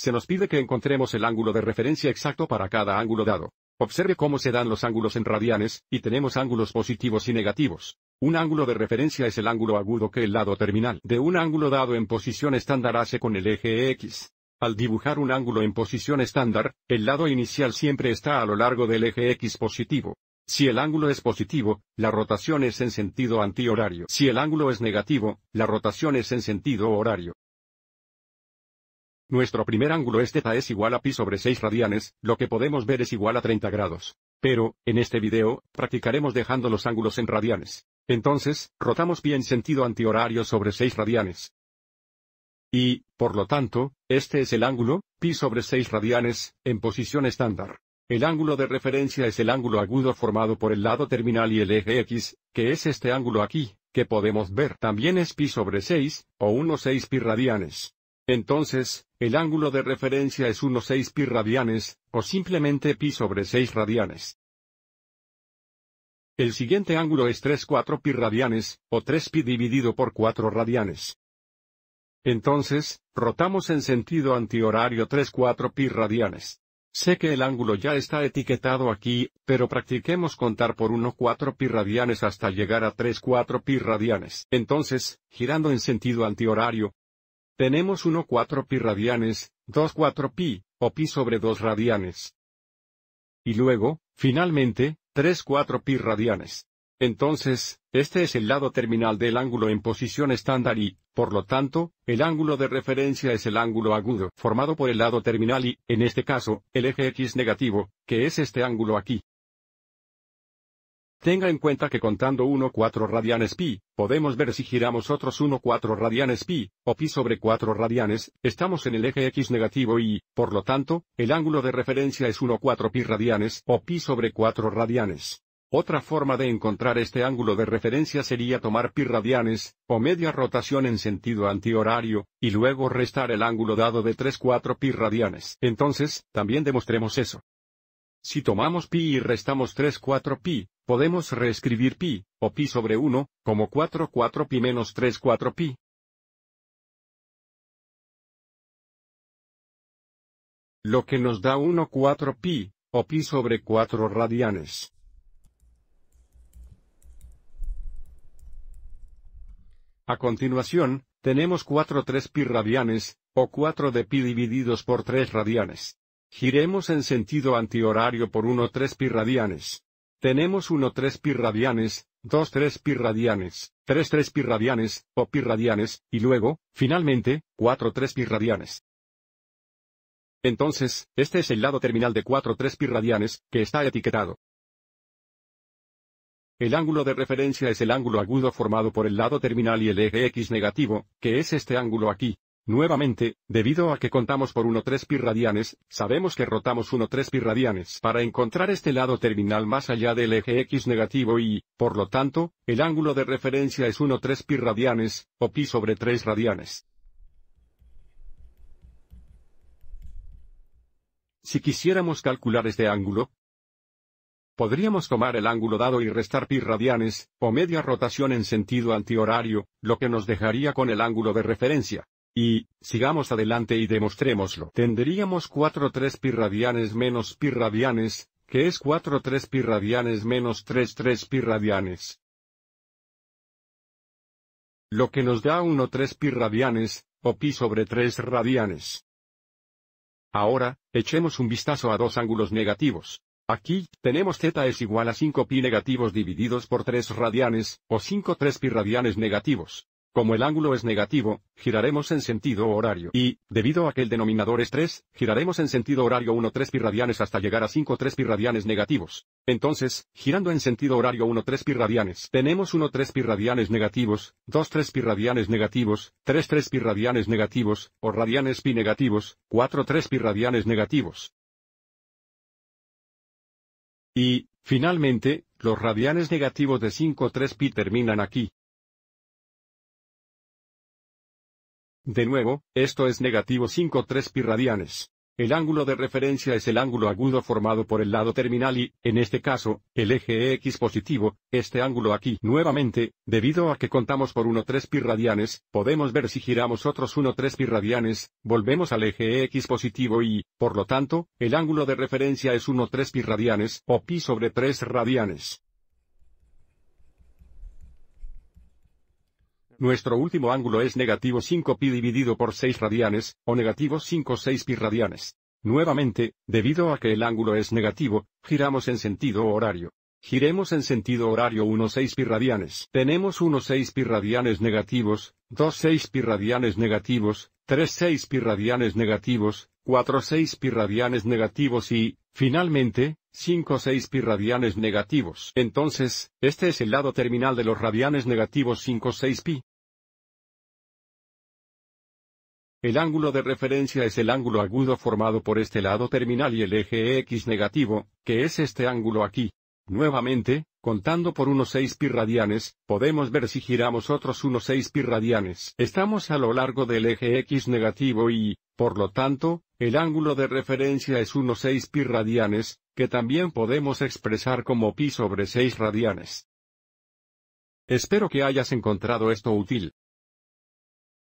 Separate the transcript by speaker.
Speaker 1: Se nos pide que encontremos el ángulo de referencia exacto para cada ángulo dado. Observe cómo se dan los ángulos en radianes, y tenemos ángulos positivos y negativos. Un ángulo de referencia es el ángulo agudo que el lado terminal de un ángulo dado en posición estándar hace con el eje X. Al dibujar un ángulo en posición estándar, el lado inicial siempre está a lo largo del eje X positivo. Si el ángulo es positivo, la rotación es en sentido antihorario. Si el ángulo es negativo, la rotación es en sentido horario. Nuestro primer ángulo es θ es igual a pi sobre 6 radianes, lo que podemos ver es igual a 30 grados. Pero, en este video, practicaremos dejando los ángulos en radianes. Entonces, rotamos pi en sentido antihorario sobre 6 radianes. Y, por lo tanto, este es el ángulo, pi sobre 6 radianes, en posición estándar. El ángulo de referencia es el ángulo agudo formado por el lado terminal y el eje X, que es este ángulo aquí, que podemos ver también es pi sobre 6, o 6 pi radianes. Entonces, el ángulo de referencia es 6 pi radianes, o simplemente pi sobre 6 radianes. El siguiente ángulo es 3 4 pi radianes, o 3 pi dividido por 4 radianes. Entonces, rotamos en sentido antihorario 3 4 pi radianes. Sé que el ángulo ya está etiquetado aquí, pero practiquemos contar por 1 4 pi radianes hasta llegar a 3 4 pi radianes. Entonces, girando en sentido antihorario, tenemos 1 4 pi radianes, 2 4 pi, o pi sobre 2 radianes. Y luego, finalmente, 3 4 pi radianes. Entonces, este es el lado terminal del ángulo en posición estándar y, por lo tanto, el ángulo de referencia es el ángulo agudo formado por el lado terminal y, en este caso, el eje X negativo, que es este ángulo aquí. Tenga en cuenta que contando 1,4 radianes pi, podemos ver si giramos otros 4 radianes pi, o pi sobre 4 radianes, estamos en el eje x negativo y, por lo tanto, el ángulo de referencia es 4 pi radianes o pi sobre 4 radianes. Otra forma de encontrar este ángulo de referencia sería tomar pi radianes, o media rotación en sentido antihorario, y luego restar el ángulo dado de 4 pi radianes. Entonces, también demostremos eso. Si tomamos pi y restamos 3,4 pi, Podemos reescribir pi, o pi sobre 1, como 4 4 pi menos 3 4 pi. Lo que nos da 1 4 pi, o pi sobre 4 radianes. A continuación, tenemos 4 3 pi radianes, o 4 de pi divididos por 3 radianes. Giremos en sentido antihorario por 1 3 pi radianes. Tenemos 1-3 radianes, 2-3 radianes, 3-3 radianes, o pi radianes, y luego, finalmente, 4-3 radianes. Entonces, este es el lado terminal de 4-3 radianes, que está etiquetado. El ángulo de referencia es el ángulo agudo formado por el lado terminal y el eje X negativo, que es este ángulo aquí. Nuevamente, debido a que contamos por 1 3 pi radianes, sabemos que rotamos 1 3 pi radianes para encontrar este lado terminal más allá del eje x negativo y, por lo tanto, el ángulo de referencia es 1 3 pi radianes, o pi sobre 3 radianes. Si quisiéramos calcular este ángulo, podríamos tomar el ángulo dado y restar pi radianes, o media rotación en sentido antihorario, lo que nos dejaría con el ángulo de referencia. Y, sigamos adelante y demostrémoslo. Tendríamos 4-3 pi radianes menos pi radianes, que es 4-3 pi radianes menos 3-3 pi radianes. Lo que nos da 1-3 pi radianes, o pi sobre 3 radianes. Ahora, echemos un vistazo a dos ángulos negativos. Aquí, tenemos teta es igual a 5 pi negativos divididos por 3 radianes, o 5 3 pi radianes negativos. Como el ángulo es negativo, giraremos en sentido horario y, debido a que el denominador es 3, giraremos en sentido horario 1 3 pi radianes hasta llegar a 5 3 pi radianes negativos. Entonces, girando en sentido horario 1 3 pi radianes, tenemos 1 3 pi radianes negativos, 2 3 pi radianes negativos, 3 3 pi radianes negativos, o radianes pi negativos, 4 3 pi radianes negativos. Y, finalmente, los radianes negativos de 5 3 pi terminan aquí. De nuevo, esto es negativo 3 pi radianes. El ángulo de referencia es el ángulo agudo formado por el lado terminal y, en este caso, el eje X positivo, este ángulo aquí. Nuevamente, debido a que contamos por 1 3 pi radianes, podemos ver si giramos otros 3 pi radianes, volvemos al eje X positivo y, por lo tanto, el ángulo de referencia es 1,3 pi radianes o pi sobre 3 radianes. Nuestro último ángulo es negativo 5pi dividido por 6 radianes, o negativo 5 6 pi radianes. Nuevamente, debido a que el ángulo es negativo, giramos en sentido horario. Giremos en sentido horario 1 6 pi radianes. Tenemos 1 6 pi radianes negativos, 2 6 pi radianes negativos, 3 6 pi radianes negativos, 4 6 pi radianes negativos y, finalmente, 5 6 pi radianes negativos. Entonces, este es el lado terminal de los radianes negativos 5 6 pi. El ángulo de referencia es el ángulo agudo formado por este lado terminal y el eje X negativo, que es este ángulo aquí. Nuevamente, contando por unos 6 pi radianes, podemos ver si giramos otros unos 6 pi radianes. Estamos a lo largo del eje X negativo y, por lo tanto, el ángulo de referencia es unos 6 pi radianes, que también podemos expresar como pi sobre 6 radianes. Espero que hayas encontrado esto útil.